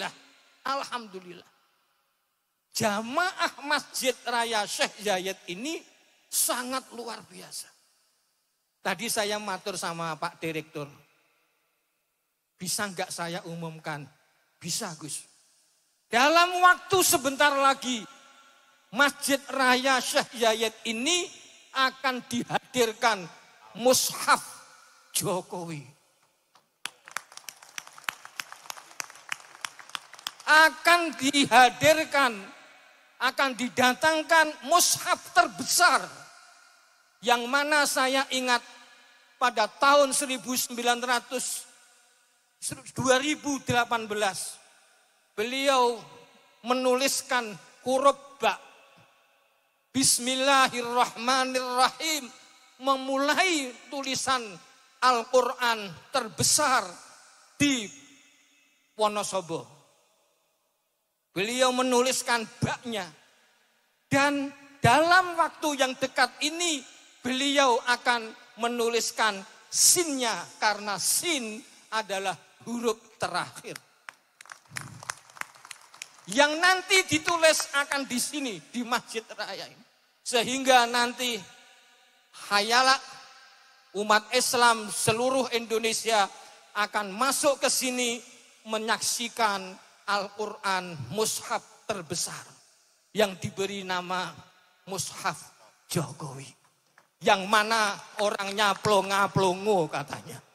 Alhamdulillah. Alhamdulillah. Jamaah Masjid Raya Syekh Zayed ini sangat luar biasa. Tadi saya matur sama Pak Direktur. Bisa enggak saya umumkan? Bisa Gus. Dalam waktu sebentar lagi Masjid Raya Syekh Zayed ini akan dihadirkan mushaf Jokowi. akan dihadirkan, akan didatangkan mushaf terbesar yang mana saya ingat pada tahun 1900 2018 beliau menuliskan huruf ba Bismillahirrahmanirrahim memulai tulisan Al-Qur'an terbesar di Wonosobo. Beliau menuliskan baknya. Dan dalam waktu yang dekat ini beliau akan menuliskan sinnya karena sin adalah huruf terakhir. Yang nanti ditulis akan di sini di Masjid Raya ini. Sehingga nanti hayalak umat Islam seluruh Indonesia akan masuk ke sini menyaksikan Al-Quran mushaf terbesar yang diberi nama mushaf Jokowi. Yang mana orangnya plonga plongo katanya.